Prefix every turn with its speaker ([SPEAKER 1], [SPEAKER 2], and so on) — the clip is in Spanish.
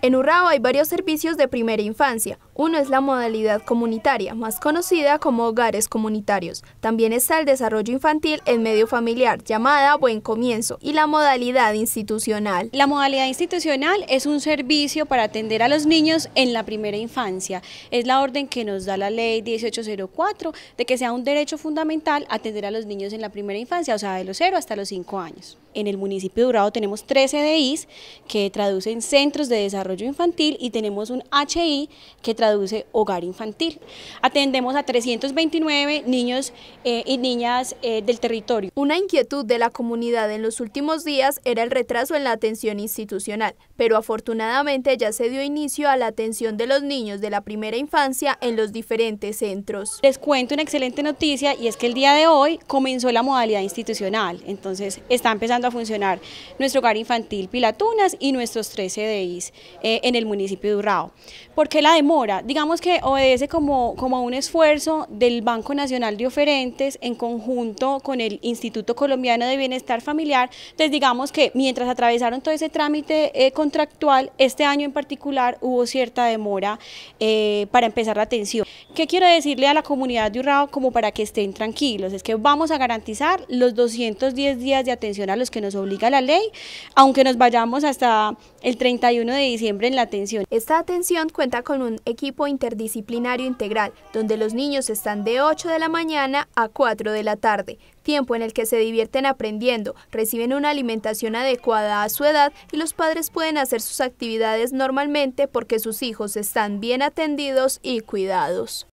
[SPEAKER 1] En Urrao hay varios servicios de primera infancia, uno es la modalidad comunitaria, más conocida como hogares comunitarios. También está el desarrollo infantil en medio familiar, llamada
[SPEAKER 2] Buen Comienzo, y la modalidad institucional. La modalidad institucional es un servicio para atender a los niños en la primera infancia. Es la orden que nos da la ley 1804 de que sea un derecho fundamental atender a los niños en la primera infancia, o sea, de los 0 hasta los 5 años. En el municipio de Durado tenemos 13 CDIs que traducen Centros de Desarrollo Infantil y tenemos un HI que traduce hogar infantil. Atendemos a 329 niños eh, y niñas eh, del territorio. Una inquietud de la
[SPEAKER 1] comunidad en los últimos días era el retraso en la atención institucional, pero afortunadamente ya se dio inicio a la atención de los niños de la primera infancia en los diferentes centros.
[SPEAKER 2] Les cuento una excelente noticia y es que el día de hoy comenzó la modalidad institucional, entonces está empezando a funcionar nuestro hogar infantil Pilatunas y nuestros tres CDIs eh, en el municipio de Urrao. ¿Por qué la demora? digamos que obedece como, como un esfuerzo del Banco Nacional de Oferentes en conjunto con el Instituto Colombiano de Bienestar Familiar. Entonces pues digamos que mientras atravesaron todo ese trámite eh, contractual, este año en particular hubo cierta demora eh, para empezar la atención. ¿Qué quiero decirle a la comunidad de Urrao como para que estén tranquilos? Es que vamos a garantizar los 210 días de atención a los que nos obliga la ley, aunque nos vayamos hasta el 31 de diciembre
[SPEAKER 1] en la atención. Esta atención cuenta con un equipo interdisciplinario integral, donde los niños están de 8 de la mañana a 4 de la tarde, tiempo en el que se divierten aprendiendo, reciben una alimentación adecuada a su edad y los padres pueden hacer sus actividades normalmente porque sus hijos están bien atendidos y cuidados.